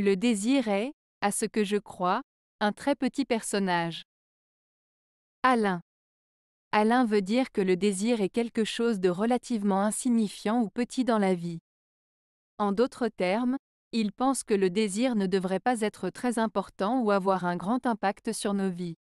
Le désir est, à ce que je crois, un très petit personnage. Alain. Alain veut dire que le désir est quelque chose de relativement insignifiant ou petit dans la vie. En d'autres termes, il pense que le désir ne devrait pas être très important ou avoir un grand impact sur nos vies.